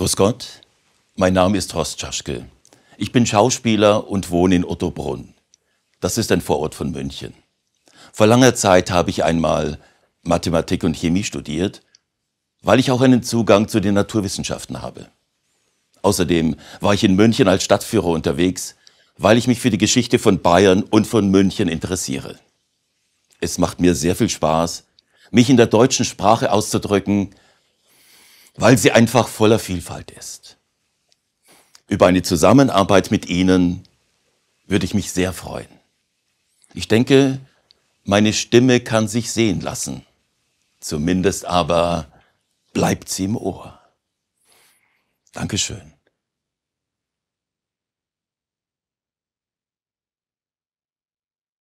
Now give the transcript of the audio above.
Grüß Gott, mein Name ist Horst Tschaschke. Ich bin Schauspieler und wohne in Ottobrunn. Das ist ein Vorort von München. Vor langer Zeit habe ich einmal Mathematik und Chemie studiert, weil ich auch einen Zugang zu den Naturwissenschaften habe. Außerdem war ich in München als Stadtführer unterwegs, weil ich mich für die Geschichte von Bayern und von München interessiere. Es macht mir sehr viel Spaß, mich in der deutschen Sprache auszudrücken, weil sie einfach voller Vielfalt ist. Über eine Zusammenarbeit mit Ihnen würde ich mich sehr freuen. Ich denke, meine Stimme kann sich sehen lassen. Zumindest aber bleibt sie im Ohr. Dankeschön.